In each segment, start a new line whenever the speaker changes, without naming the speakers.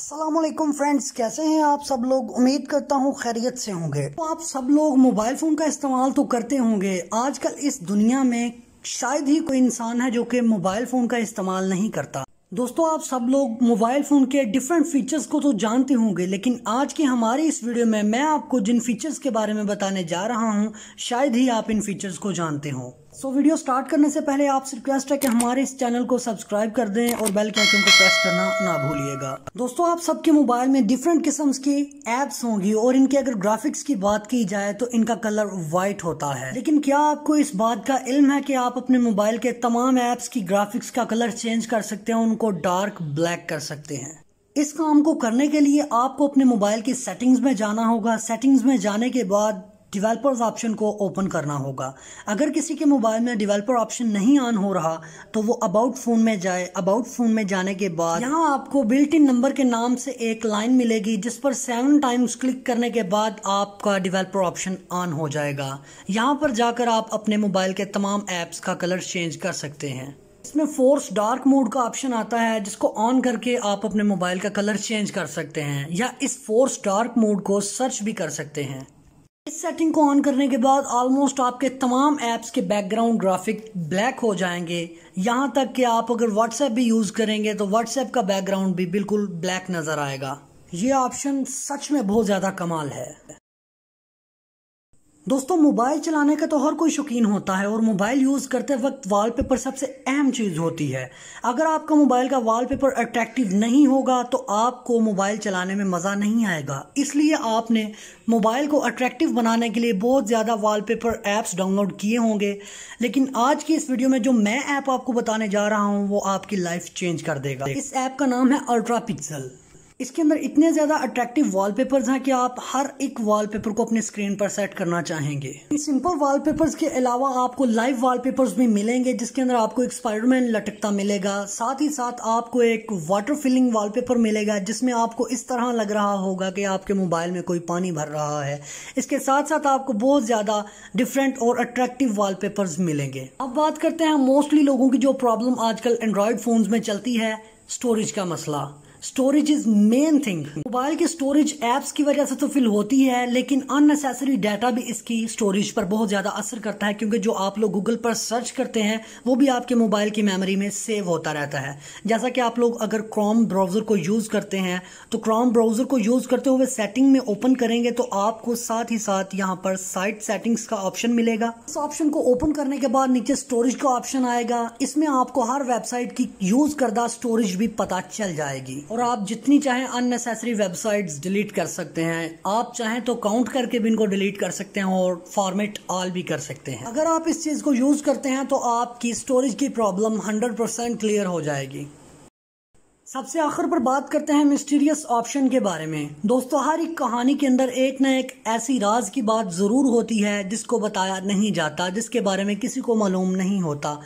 Aslam friends कैसे हैं आप सब लोग उम्मीद करता हूँ खैरियत से होंगे तो आप सब लोग मोबाइल फ़ोन का इस्तेमाल तो करते होंगे आजकल इस दुनिया में शायद ही कोई इंसान है जो कि मोबाइल फ़ोन का इस्तेमाल नहीं करता दोस्तों आप सब लोग मोबाइल फ़ोन के डिफरेंट फीचर्स को तो जानते होंगे लेकिन आज की हमारी इस वीडियो में मैं आपको जिन फीचर्स के बारे में बताने जा रहा हूँ शायद ही आप इन फीचर्स को जानते हों सो so, वीडियो स्टार्ट करने से पहले आपसे रिक्वेस्ट है कि हमारे इस चैनल को सब्सक्राइब कर दें और बेल के आइकन को प्रेस करना ना भूलिएगा दोस्तों आप सबके मोबाइल में डिफरेंट किस्म की एप्स होंगी और इनके अगर ग्राफिक्स की बात की जाए तो इनका कलर व्हाइट होता है लेकिन क्या आपको इस बात का इल्म है कि आप अपने मोबाइल के तमाम एप्स की ग्राफिक्स का कलर चेंज कर सकते हैं उनको डार्क ब्लैक कर सकते हैं इस काम को करने के लिए आपको अपने मोबाइल की सेटिंग्स में जाना होगा सेटिंग्स में जाने के बाद डिवेलपर्स ऑप्शन को ओपन करना होगा अगर किसी के मोबाइल में डिवेलपर ऑप्शन नहीं ऑन हो रहा तो वो अबाउट फ़ोन में जाए अबाउट फ़ोन में जाने के बाद यहाँ आपको बिल्ट इन नंबर के नाम से एक लाइन मिलेगी जिस पर सेवन टाइम्स क्लिक करने के बाद आपका डिवेलपर ऑप्शन ऑन हो जाएगा यहाँ पर जाकर आप अपने मोबाइल के तमाम ऐप्स का कलर चेंज कर सकते हैं इसमें फोर्स डार्क मोड का ऑप्शन आता है जिसको ऑन करके आप अपने मोबाइल का कलर चेंज कर सकते हैं या इस फोर्स डार्क मोड को सर्च भी कर सकते हैं इस सेटिंग को ऑन करने के बाद ऑलमोस्ट आपके तमाम एप्स के बैकग्राउंड ग्राफिक ब्लैक हो जाएंगे यहाँ तक कि आप अगर व्हाट्सएप भी यूज़ करेंगे तो व्हाट्सएप का बैकग्राउंड भी बिल्कुल ब्लैक नज़र आएगा ये ऑप्शन सच में बहुत ज़्यादा कमाल है दोस्तों मोबाइल चलाने का तो हर कोई शौकीन होता है और मोबाइल यूज़ करते वक्त वॉलपेपर सबसे अहम चीज़ होती है अगर आपका मोबाइल का वॉलपेपर अट्रैक्टिव नहीं होगा तो आपको मोबाइल चलाने में मज़ा नहीं आएगा इसलिए आपने मोबाइल को अट्रैक्टिव बनाने के लिए बहुत ज़्यादा वॉलपेपर ऐप्स डाउनलोड किए होंगे लेकिन आज की इस वीडियो में जो मैं ऐप आपको बताने जा रहा हूँ वो आपकी लाइफ चेंज कर देगा इस ऐप का नाम है अल्ट्रा पिक्सल इसके अंदर इतने ज़्यादा अट्रैक्टिव वॉलपेपर्स हैं कि आप हर एक वॉलपेपर को अपने स्क्रीन पर सेट करना चाहेंगे सिंपल वॉलपेपर्स के अलावा आपको लाइव वॉलपेपर्स भी मिलेंगे जिसके अंदर आपको एक स्पाइडरमैन लटकता मिलेगा साथ ही साथ आपको एक वाटर फिलिंग पेपर मिलेगा जिसमें आपको इस तरह लग रहा होगा कि आपके मोबाइल में कोई पानी भर रहा है इसके साथ साथ आपको बहुत ज़्यादा डिफरेंट और अट्रैक्टिव वॉलपेपर्स मिलेंगे अब बात करते हैं मोस्टली लोगों की जो प्रॉब्लम आजकल एंड्रॉयड फोन में चलती है स्टोरेज का मसला storage is main thing mobile की स्टोरेज एप्स की वजह से तो फिल होती है लेकिन अननेसेसरी डाटा भी इसकी स्टोरेज पर बहुत ज्यादा असर करता है क्योंकि जो आप लोग गूगल पर सर्च करते हैं वो भी आपके मोबाइल की मेमोरी में सेव होता रहता है जैसा कि आप लोग अगर क्रोम ब्राउजर को यूज करते हैं तो क्रोम ब्राउजर को यूज करते हुए सेटिंग में ओपन करेंगे तो आपको साथ ही साथ यहाँ पर साइट सेटिंग्स का ऑप्शन मिलेगा इस ऑप्शन को ओपन करने के बाद नीचे स्टोरेज का ऑप्शन आएगा इसमें आपको हर वेबसाइट की यूज करदा स्टोरेज भी पता चल जाएगी और आप जितनी चाहें अननेसेसरी वेबसाइट्स डिलीट कर सकते हैं आप चाहें तो काउंट करके भी इनको डिलीट कर सकते हैं और फॉर्मेट ऑल भी कर सकते हैं अगर आप इस चीज़ को यूज़ करते हैं तो आपकी स्टोरेज की प्रॉब्लम 100% क्लियर हो जाएगी सबसे आखिर पर बात करते हैं मिस्टीरियस ऑप्शन के बारे में दोस्तों हर एक कहानी के अंदर एक ना एक ऐसी राज की बात ज़रूर होती है जिसको बताया नहीं जाता जिसके बारे में किसी को मालूम नहीं होता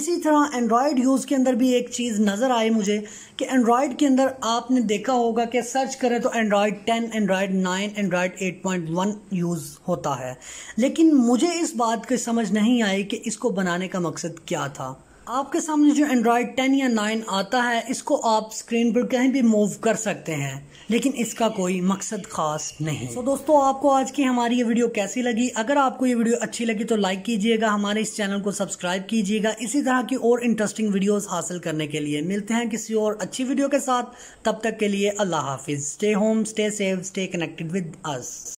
इसी तरह एंड्रॉयड यूज़ के अंदर भी एक चीज़ नज़र आई मुझे कि एंड्रॉयड के अंदर आपने देखा होगा कि सर्च करें तो Android ten Android nine Android eight point one use होता है लेकिन मुझे इस बात की समझ नहीं आई कि इसको बनाने का मकसद क्या था आपके सामने जो एंड्रॉयड टेन या नाइन आता है इसको आप स्क्रीन पर कहीं भी मूव कर सकते हैं लेकिन इसका कोई मकसद खास नहीं तो so दोस्तों आपको आज की हमारी ये वीडियो कैसी लगी अगर आपको ये वीडियो अच्छी लगी तो लाइक कीजिएगा हमारे इस चैनल को सब्सक्राइब कीजिएगा इसी तरह की और इंटरेस्टिंग वीडियोस हासिल करने के लिए मिलते हैं किसी और अच्छी वीडियो के साथ तब तक के लिए अल्लाह हाफिज़ stay home stay safe stay connected with us